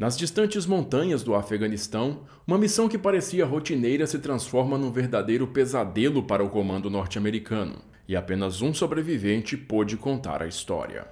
Nas distantes montanhas do Afeganistão, uma missão que parecia rotineira se transforma num verdadeiro pesadelo para o comando norte-americano, e apenas um sobrevivente pôde contar a história.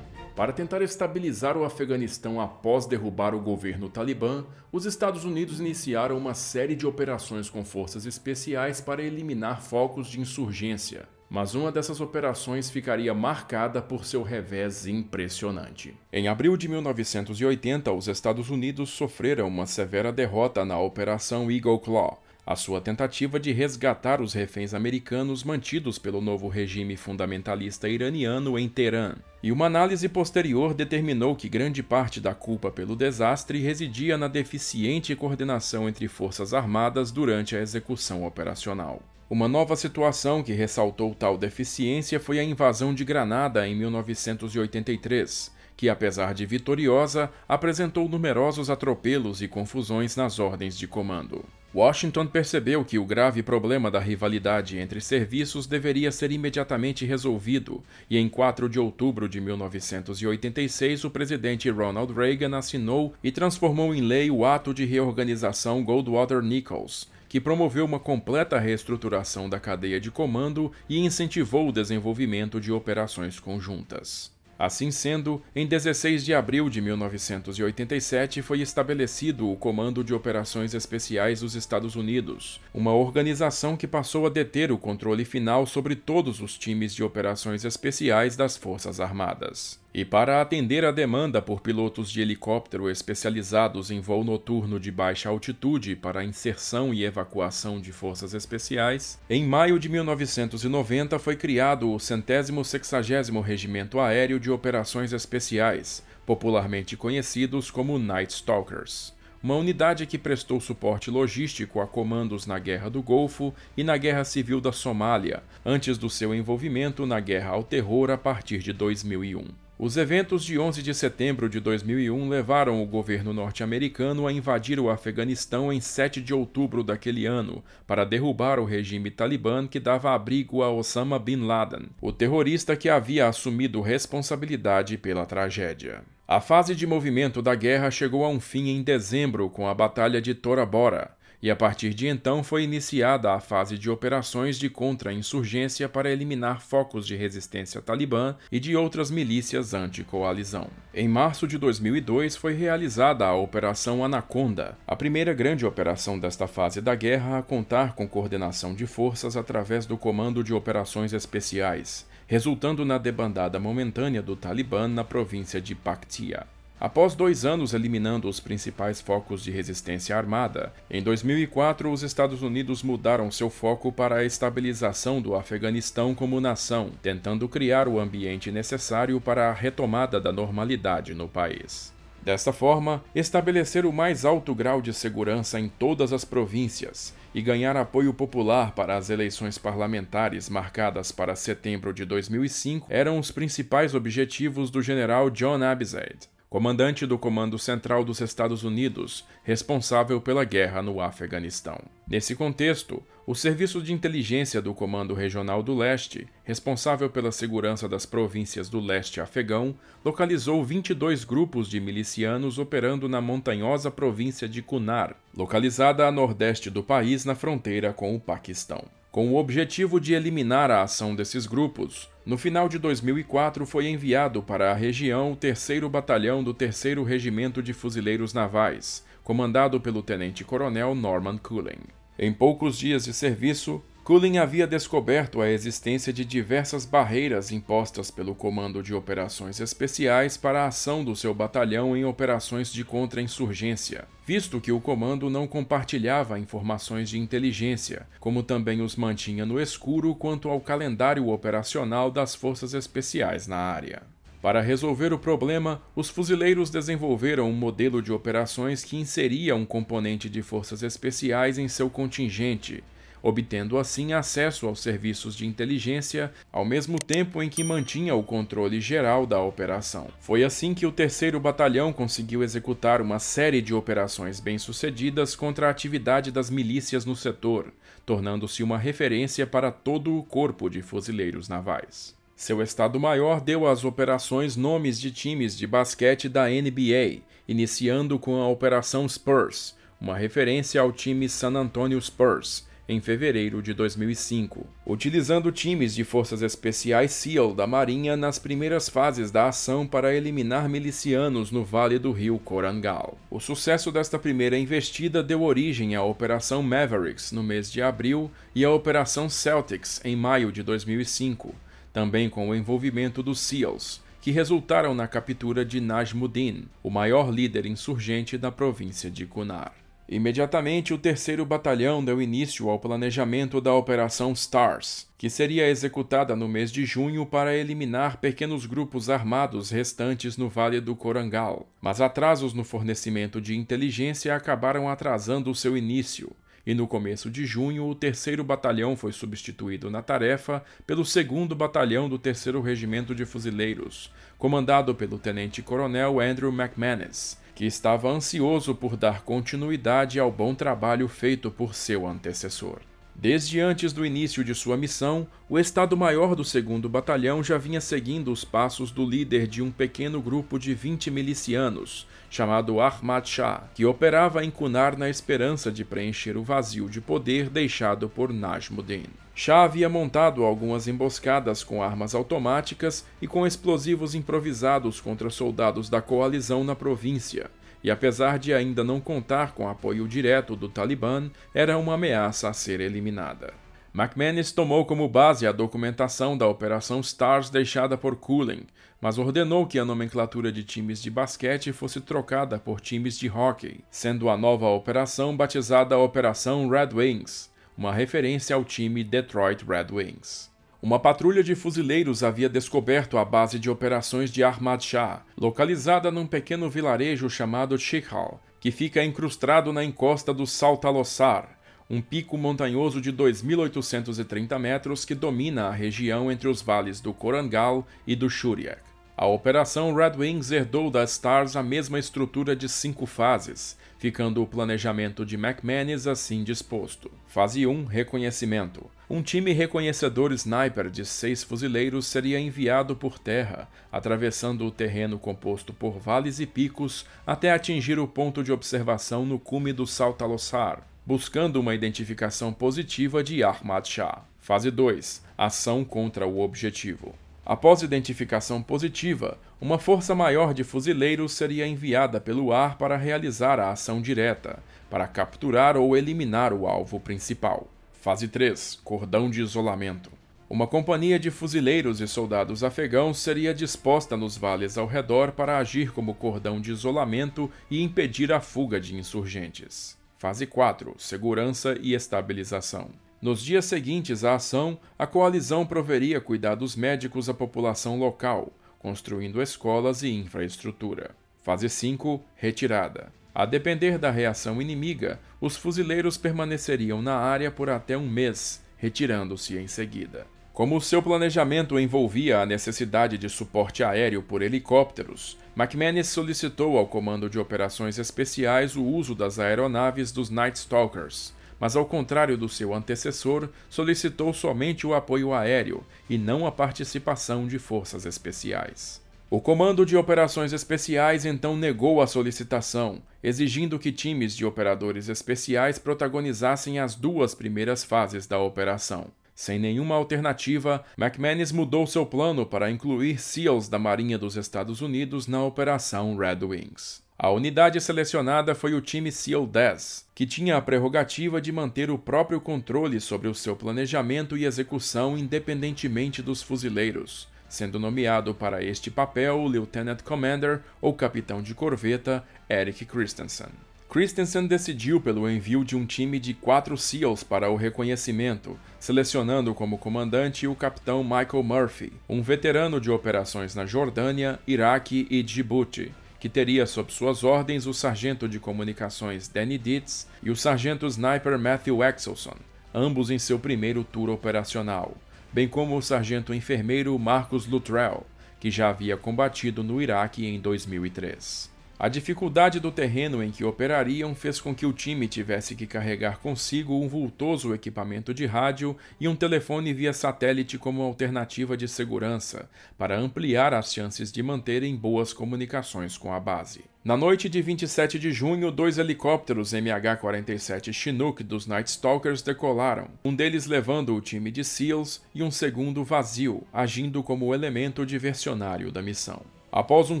Para tentar estabilizar o Afeganistão após derrubar o governo talibã, os Estados Unidos iniciaram uma série de operações com forças especiais para eliminar focos de insurgência. Mas uma dessas operações ficaria marcada por seu revés impressionante. Em abril de 1980, os Estados Unidos sofreram uma severa derrota na Operação Eagle Claw, a sua tentativa de resgatar os reféns americanos mantidos pelo novo regime fundamentalista iraniano em Teherã. E uma análise posterior determinou que grande parte da culpa pelo desastre residia na deficiente coordenação entre forças armadas durante a execução operacional. Uma nova situação que ressaltou tal deficiência foi a invasão de Granada em 1983, que, apesar de vitoriosa, apresentou numerosos atropelos e confusões nas ordens de comando. Washington percebeu que o grave problema da rivalidade entre serviços deveria ser imediatamente resolvido, e em 4 de outubro de 1986, o presidente Ronald Reagan assinou e transformou em lei o ato de reorganização Goldwater-Nichols, que promoveu uma completa reestruturação da cadeia de comando e incentivou o desenvolvimento de operações conjuntas. Assim sendo, em 16 de abril de 1987 foi estabelecido o Comando de Operações Especiais dos Estados Unidos, uma organização que passou a deter o controle final sobre todos os times de operações especiais das Forças Armadas. E para atender à demanda por pilotos de helicóptero especializados em voo noturno de baixa altitude para inserção e evacuação de forças especiais, em maio de 1990 foi criado o centésimo sexagésimo Regimento Aéreo de Operações Especiais, popularmente conhecidos como Night Stalkers uma unidade que prestou suporte logístico a comandos na Guerra do Golfo e na Guerra Civil da Somália, antes do seu envolvimento na Guerra ao Terror a partir de 2001. Os eventos de 11 de setembro de 2001 levaram o governo norte-americano a invadir o Afeganistão em 7 de outubro daquele ano, para derrubar o regime talibã que dava abrigo a Osama bin Laden, o terrorista que havia assumido responsabilidade pela tragédia. A fase de movimento da guerra chegou a um fim em dezembro com a Batalha de Tora Bora, e a partir de então foi iniciada a fase de operações de contra-insurgência para eliminar focos de resistência talibã e de outras milícias anti-coalizão. Em março de 2002 foi realizada a Operação Anaconda, a primeira grande operação desta fase da guerra a contar com coordenação de forças através do Comando de Operações Especiais, resultando na debandada momentânea do Talibã na província de Paktia. Após dois anos eliminando os principais focos de resistência armada, em 2004 os Estados Unidos mudaram seu foco para a estabilização do Afeganistão como nação, tentando criar o ambiente necessário para a retomada da normalidade no país. Desta forma, estabelecer o mais alto grau de segurança em todas as províncias e ganhar apoio popular para as eleições parlamentares marcadas para setembro de 2005 eram os principais objetivos do general John Abizaid comandante do Comando Central dos Estados Unidos, responsável pela guerra no Afeganistão. Nesse contexto, o Serviço de Inteligência do Comando Regional do Leste, responsável pela segurança das províncias do leste afegão, localizou 22 grupos de milicianos operando na montanhosa província de Kunar, localizada a nordeste do país na fronteira com o Paquistão. Com o objetivo de eliminar a ação desses grupos, no final de 2004 foi enviado para a região o 3 Batalhão do 3 Regimento de Fuzileiros Navais, comandado pelo tenente-coronel Norman Cullen. Em poucos dias de serviço, Cullen havia descoberto a existência de diversas barreiras impostas pelo Comando de Operações Especiais para a ação do seu batalhão em operações de contra-insurgência, visto que o comando não compartilhava informações de inteligência, como também os mantinha no escuro quanto ao calendário operacional das forças especiais na área. Para resolver o problema, os fuzileiros desenvolveram um modelo de operações que inseria um componente de forças especiais em seu contingente, obtendo assim acesso aos serviços de inteligência, ao mesmo tempo em que mantinha o controle geral da operação. Foi assim que o terceiro batalhão conseguiu executar uma série de operações bem-sucedidas contra a atividade das milícias no setor, tornando-se uma referência para todo o corpo de fuzileiros navais. Seu Estado-Maior deu às operações nomes de times de basquete da NBA, iniciando com a Operação Spurs, uma referência ao time San Antonio Spurs, em fevereiro de 2005, utilizando times de forças especiais SEAL da Marinha nas primeiras fases da ação para eliminar milicianos no Vale do Rio Corangal. O sucesso desta primeira investida deu origem à Operação Mavericks no mês de abril e à Operação Celtics em maio de 2005 também com o envolvimento dos SEALs, que resultaram na captura de Najmuddin, o maior líder insurgente da província de Kunar. Imediatamente, o terceiro batalhão deu início ao planejamento da Operação STARS, que seria executada no mês de junho para eliminar pequenos grupos armados restantes no Vale do Corangal. Mas atrasos no fornecimento de inteligência acabaram atrasando o seu início, e no começo de junho o 3 Batalhão foi substituído na tarefa pelo 2 Batalhão do 3 Regimento de Fuzileiros, comandado pelo tenente-coronel Andrew McManus, que estava ansioso por dar continuidade ao bom trabalho feito por seu antecessor. Desde antes do início de sua missão, o Estado-Maior do 2 Batalhão já vinha seguindo os passos do líder de um pequeno grupo de 20 milicianos, chamado Ahmad Shah, que operava em Kunar na esperança de preencher o vazio de poder deixado por Najmuddin. Shah havia montado algumas emboscadas com armas automáticas e com explosivos improvisados contra soldados da coalizão na província, e apesar de ainda não contar com apoio direto do Talibã, era uma ameaça a ser eliminada. McManus tomou como base a documentação da Operação Stars deixada por Cooling, mas ordenou que a nomenclatura de times de basquete fosse trocada por times de hockey, sendo a nova operação batizada Operação Red Wings, uma referência ao time Detroit Red Wings. Uma patrulha de fuzileiros havia descoberto a base de operações de Ahmad Shah, localizada num pequeno vilarejo chamado Chikhal, que fica incrustado na encosta do Saltalossar, um pico montanhoso de 2.830 metros que domina a região entre os vales do Corangal e do Shuriak. A operação Red Wings herdou da STARS a mesma estrutura de cinco fases, ficando o planejamento de McManus assim disposto. Fase 1 Reconhecimento. Um time reconhecedor sniper de seis fuzileiros seria enviado por terra, atravessando o terreno composto por vales e picos até atingir o ponto de observação no cume do Saltalossar buscando uma identificação positiva de Ahmad Shah. Fase 2 Ação contra o objetivo. Após identificação positiva, uma força maior de fuzileiros seria enviada pelo ar para realizar a ação direta, para capturar ou eliminar o alvo principal. Fase 3 Cordão de isolamento. Uma companhia de fuzileiros e soldados afegãos seria disposta nos vales ao redor para agir como cordão de isolamento e impedir a fuga de insurgentes. Fase 4 Segurança e Estabilização. Nos dias seguintes à ação, a coalizão proveria cuidados médicos à população local, construindo escolas e infraestrutura. Fase 5 Retirada. A depender da reação inimiga, os fuzileiros permaneceriam na área por até um mês, retirando-se em seguida. Como o seu planejamento envolvia a necessidade de suporte aéreo por helicópteros, McManus solicitou ao Comando de Operações Especiais o uso das aeronaves dos Night Stalkers, mas ao contrário do seu antecessor, solicitou somente o apoio aéreo e não a participação de forças especiais. O Comando de Operações Especiais então negou a solicitação, exigindo que times de operadores especiais protagonizassem as duas primeiras fases da operação. Sem nenhuma alternativa, McManus mudou seu plano para incluir SEALs da Marinha dos Estados Unidos na Operação Red Wings. A unidade selecionada foi o time SEAL-10, que tinha a prerrogativa de manter o próprio controle sobre o seu planejamento e execução independentemente dos fuzileiros, sendo nomeado para este papel o Lieutenant Commander ou Capitão de Corveta Eric Christensen. Christensen decidiu pelo envio de um time de quatro SEALs para o reconhecimento, selecionando como comandante o capitão Michael Murphy, um veterano de operações na Jordânia, Iraque e Djibouti, que teria sob suas ordens o sargento de comunicações Danny Dietz e o sargento sniper Matthew Axelson, ambos em seu primeiro tour operacional, bem como o sargento enfermeiro Marcus Luttrell, que já havia combatido no Iraque em 2003. A dificuldade do terreno em que operariam fez com que o time tivesse que carregar consigo um vultoso equipamento de rádio e um telefone via satélite como alternativa de segurança, para ampliar as chances de manterem boas comunicações com a base. Na noite de 27 de junho, dois helicópteros MH-47 Chinook dos Night Stalkers decolaram, um deles levando o time de SEALs e um segundo vazio, agindo como elemento diversionário da missão. Após um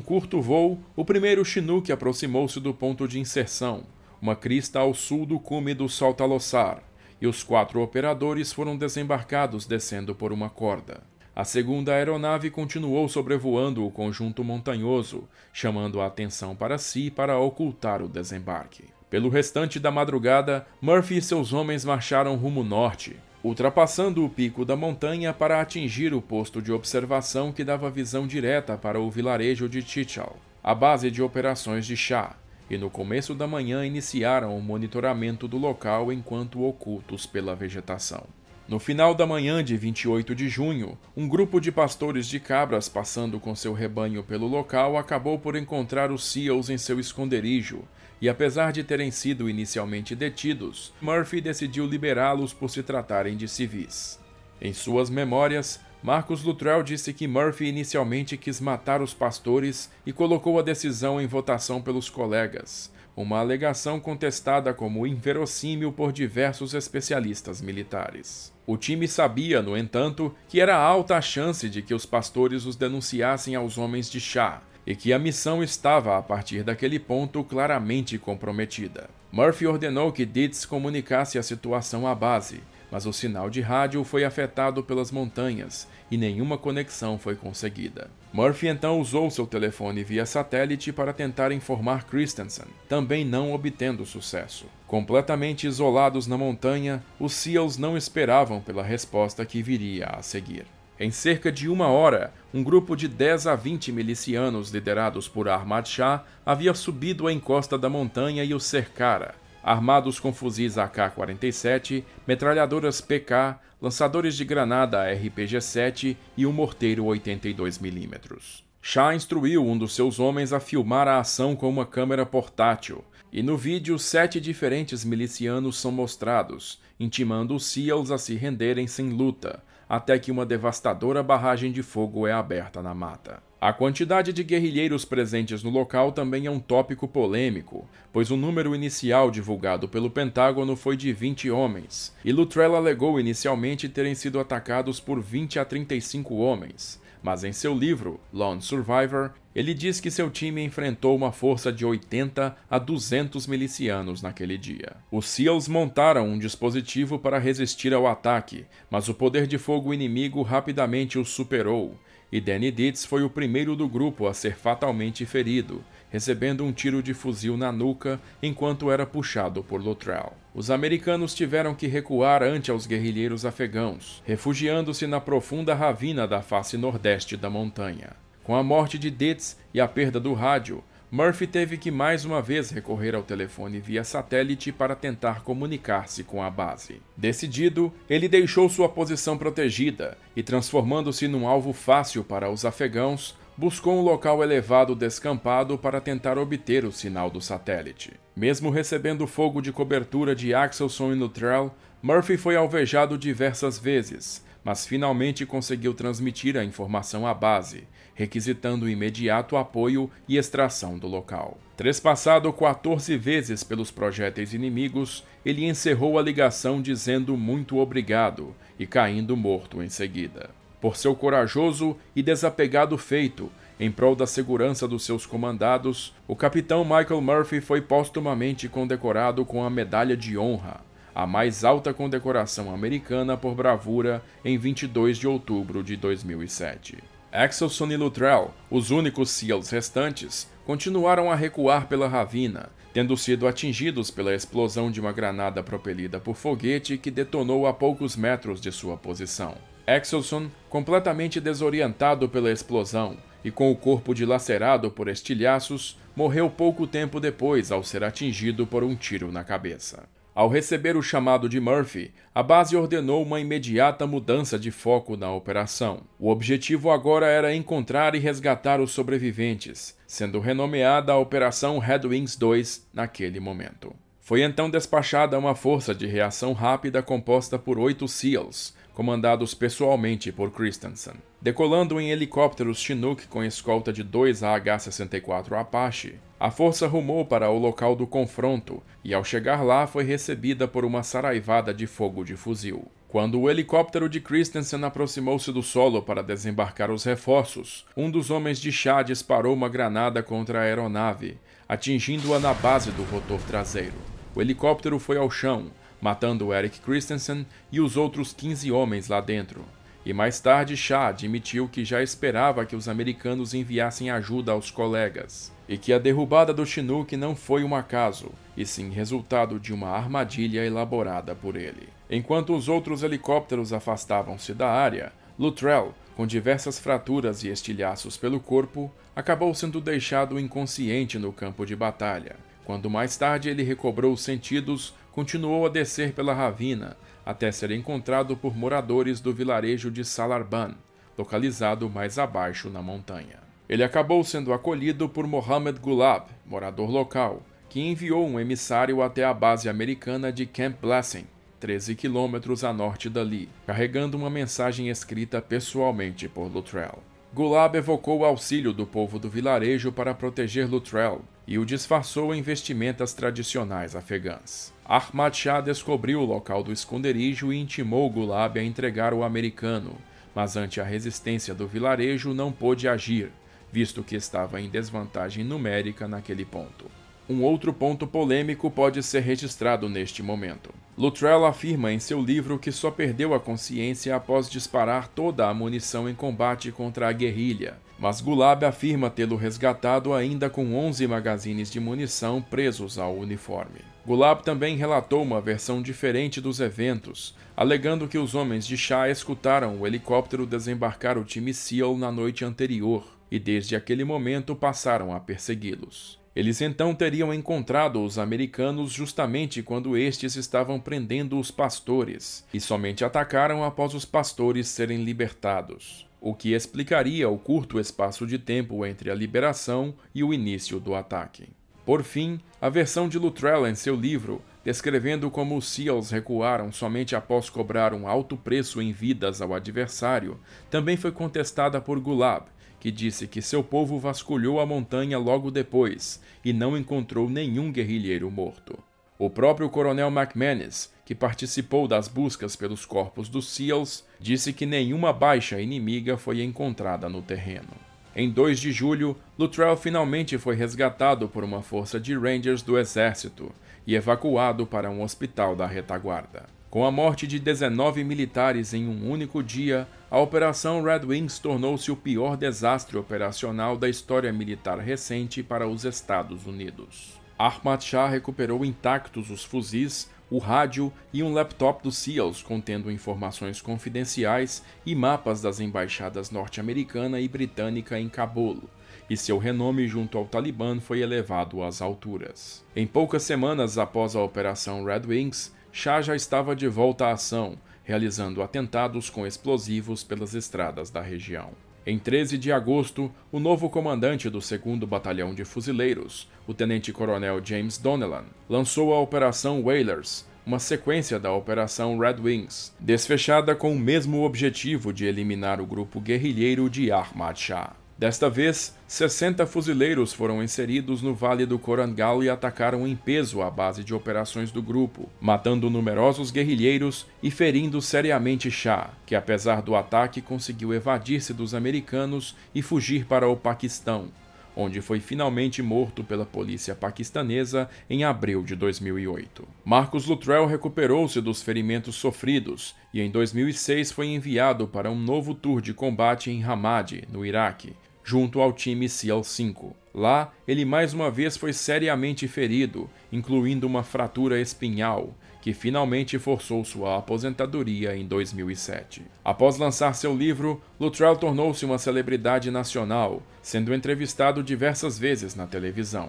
curto voo, o primeiro Chinook aproximou-se do ponto de inserção, uma crista ao sul do cume do Saltalossar, e os quatro operadores foram desembarcados descendo por uma corda. A segunda aeronave continuou sobrevoando o conjunto montanhoso, chamando a atenção para si para ocultar o desembarque. Pelo restante da madrugada, Murphy e seus homens marcharam rumo norte, ultrapassando o pico da montanha para atingir o posto de observação que dava visão direta para o vilarejo de Chichal, a base de operações de Chá, e no começo da manhã iniciaram o monitoramento do local enquanto ocultos pela vegetação. No final da manhã de 28 de junho, um grupo de pastores de cabras passando com seu rebanho pelo local acabou por encontrar os Seals em seu esconderijo, e apesar de terem sido inicialmente detidos, Murphy decidiu liberá-los por se tratarem de civis. Em suas memórias, Marcos Luttrell disse que Murphy inicialmente quis matar os pastores e colocou a decisão em votação pelos colegas, uma alegação contestada como inverossímil por diversos especialistas militares. O time sabia, no entanto, que era alta a chance de que os pastores os denunciassem aos homens de chá, e que a missão estava, a partir daquele ponto, claramente comprometida. Murphy ordenou que Dietz comunicasse a situação à base, mas o sinal de rádio foi afetado pelas montanhas e nenhuma conexão foi conseguida. Murphy então usou seu telefone via satélite para tentar informar Christensen, também não obtendo sucesso. Completamente isolados na montanha, os SEALs não esperavam pela resposta que viria a seguir. Em cerca de uma hora, um grupo de 10 a 20 milicianos liderados por Ahmad Shah havia subido a encosta da montanha e o cercara. Armados com fuzis AK-47, metralhadoras PK, lançadores de granada RPG-7 e um morteiro 82mm. Shah instruiu um dos seus homens a filmar a ação com uma câmera portátil, e no vídeo sete diferentes milicianos são mostrados, intimando os SEALs a se renderem sem luta, até que uma devastadora barragem de fogo é aberta na mata. A quantidade de guerrilheiros presentes no local também é um tópico polêmico, pois o número inicial divulgado pelo Pentágono foi de 20 homens, e Lutrell alegou inicialmente terem sido atacados por 20 a 35 homens, mas em seu livro Lone Survivor, ele diz que seu time enfrentou uma força de 80 a 200 milicianos naquele dia. Os SEALs montaram um dispositivo para resistir ao ataque, mas o poder de fogo inimigo rapidamente o superou, e Danny Dietz foi o primeiro do grupo a ser fatalmente ferido, recebendo um tiro de fuzil na nuca enquanto era puxado por Luttrell. Os americanos tiveram que recuar ante aos guerrilheiros afegãos, refugiando-se na profunda ravina da face nordeste da montanha. Com a morte de Ditz e a perda do rádio, Murphy teve que mais uma vez recorrer ao telefone via satélite para tentar comunicar-se com a base. Decidido, ele deixou sua posição protegida e, transformando-se num alvo fácil para os afegãos, buscou um local elevado descampado para tentar obter o sinal do satélite. Mesmo recebendo fogo de cobertura de Axelson e Luttrell, Murphy foi alvejado diversas vezes, mas finalmente conseguiu transmitir a informação à base, requisitando imediato apoio e extração do local. Trespassado 14 vezes pelos projéteis inimigos, ele encerrou a ligação dizendo muito obrigado e caindo morto em seguida por seu corajoso e desapegado feito em prol da segurança dos seus comandados, o capitão Michael Murphy foi postumamente condecorado com a Medalha de Honra, a mais alta condecoração americana por bravura, em 22 de outubro de 2007. Axelson e Luttrell, os únicos SEALs restantes, continuaram a recuar pela ravina, tendo sido atingidos pela explosão de uma granada propelida por foguete que detonou a poucos metros de sua posição. Axelson, completamente desorientado pela explosão e com o corpo dilacerado por estilhaços, morreu pouco tempo depois ao ser atingido por um tiro na cabeça. Ao receber o chamado de Murphy, a base ordenou uma imediata mudança de foco na operação. O objetivo agora era encontrar e resgatar os sobreviventes, sendo renomeada a Operação Red Wings 2 naquele momento. Foi então despachada uma força de reação rápida composta por oito SEALs, comandados pessoalmente por Christensen. Decolando em helicópteros Chinook com escolta de dois AH-64 Apache, a força rumou para o local do confronto e, ao chegar lá, foi recebida por uma saraivada de fogo de fuzil. Quando o helicóptero de Christensen aproximou-se do solo para desembarcar os reforços, um dos homens de chá disparou uma granada contra a aeronave, atingindo-a na base do rotor traseiro. O helicóptero foi ao chão, matando Eric Christensen e os outros 15 homens lá dentro. E mais tarde, Shah admitiu que já esperava que os americanos enviassem ajuda aos colegas, e que a derrubada do Chinook não foi um acaso, e sim resultado de uma armadilha elaborada por ele. Enquanto os outros helicópteros afastavam-se da área, Luttrell, com diversas fraturas e estilhaços pelo corpo, acabou sendo deixado inconsciente no campo de batalha. Quando mais tarde ele recobrou os sentidos, continuou a descer pela ravina até ser encontrado por moradores do vilarejo de Salarban, localizado mais abaixo na montanha. Ele acabou sendo acolhido por Mohamed Gulab, morador local, que enviou um emissário até a base americana de Camp Blessing, 13 quilômetros a norte dali, carregando uma mensagem escrita pessoalmente por Luttrell. Gulab evocou o auxílio do povo do vilarejo para proteger Luttrell e o disfarçou em vestimentas tradicionais afegãs. Ahmad Shah descobriu o local do esconderijo e intimou Gulab a entregar o americano, mas ante a resistência do vilarejo não pôde agir, visto que estava em desvantagem numérica naquele ponto. Um outro ponto polêmico pode ser registrado neste momento. Luttrell afirma em seu livro que só perdeu a consciência após disparar toda a munição em combate contra a guerrilha, mas Gulab afirma tê-lo resgatado ainda com 11 magazines de munição presos ao uniforme. Gulab também relatou uma versão diferente dos eventos, alegando que os homens de Shah escutaram o helicóptero desembarcar o time SEAL na noite anterior e desde aquele momento passaram a persegui-los. Eles então teriam encontrado os americanos justamente quando estes estavam prendendo os pastores, e somente atacaram após os pastores serem libertados, o que explicaria o curto espaço de tempo entre a liberação e o início do ataque. Por fim, a versão de Luttrell em seu livro, descrevendo como os SEALs recuaram somente após cobrar um alto preço em vidas ao adversário, também foi contestada por Gulab, que disse que seu povo vasculhou a montanha logo depois e não encontrou nenhum guerrilheiro morto. O próprio coronel McManus, que participou das buscas pelos corpos dos SEALs, disse que nenhuma baixa inimiga foi encontrada no terreno. Em 2 de julho, Luttrell finalmente foi resgatado por uma força de Rangers do Exército e evacuado para um hospital da retaguarda. Com a morte de 19 militares em um único dia, a Operação Red Wings tornou-se o pior desastre operacional da história militar recente para os Estados Unidos. Ahmad Shah recuperou intactos os fuzis, o rádio e um laptop dos SEALs contendo informações confidenciais e mapas das embaixadas norte-americana e britânica em Cabul, e seu renome junto ao Talibã foi elevado às alturas. Em poucas semanas após a Operação Red Wings, Shah já estava de volta à ação realizando atentados com explosivos pelas estradas da região. Em 13 de agosto, o novo comandante do 2 Batalhão de Fuzileiros, o tenente-coronel James Donnellan, lançou a Operação Whalers, uma sequência da Operação Red Wings, desfechada com o mesmo objetivo de eliminar o grupo guerrilheiro de Ahmad Shah. Desta vez, 60 fuzileiros foram inseridos no Vale do Corangal e atacaram em peso a base de operações do grupo, matando numerosos guerrilheiros e ferindo seriamente Shah, que apesar do ataque conseguiu evadir-se dos americanos e fugir para o Paquistão, onde foi finalmente morto pela polícia paquistanesa em abril de 2008. Marcos Luttrell recuperou-se dos ferimentos sofridos e em 2006 foi enviado para um novo tour de combate em Hamad, no Iraque, junto ao time Seal 5. Lá, ele mais uma vez foi seriamente ferido, incluindo uma fratura espinhal, que finalmente forçou sua aposentadoria em 2007. Após lançar seu livro, Luttrell tornou-se uma celebridade nacional, sendo entrevistado diversas vezes na televisão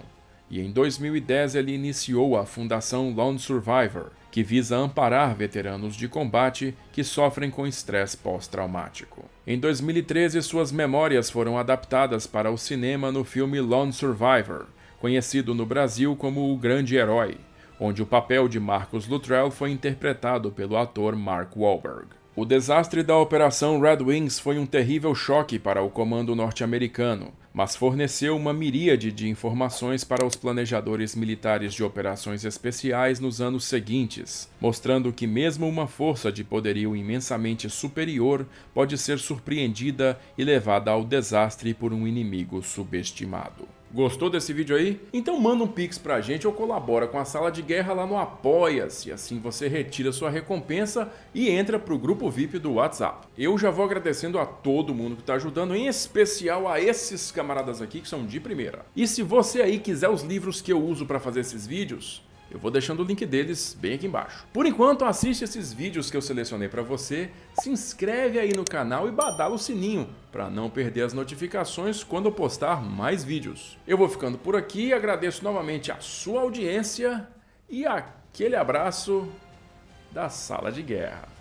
e em 2010 ele iniciou a Fundação Lone Survivor, que visa amparar veteranos de combate que sofrem com estresse pós-traumático. Em 2013, suas memórias foram adaptadas para o cinema no filme Lone Survivor, conhecido no Brasil como O Grande Herói, onde o papel de Marcos Luttrell foi interpretado pelo ator Mark Wahlberg. O desastre da Operação Red Wings foi um terrível choque para o comando norte-americano, mas forneceu uma miríade de informações para os planejadores militares de operações especiais nos anos seguintes, mostrando que mesmo uma força de poderio imensamente superior pode ser surpreendida e levada ao desastre por um inimigo subestimado. Gostou desse vídeo aí? Então manda um pix pra gente ou colabora com a Sala de Guerra lá no Apoia-se, assim você retira sua recompensa e entra pro grupo VIP do WhatsApp. Eu já vou agradecendo a todo mundo que tá ajudando, em especial a esses camaradas aqui que são de primeira. E se você aí quiser os livros que eu uso para fazer esses vídeos, eu vou deixando o link deles bem aqui embaixo. Por enquanto, assiste esses vídeos que eu selecionei para você, se inscreve aí no canal e badala o sininho para não perder as notificações quando eu postar mais vídeos. Eu vou ficando por aqui, agradeço novamente a sua audiência e aquele abraço da sala de guerra.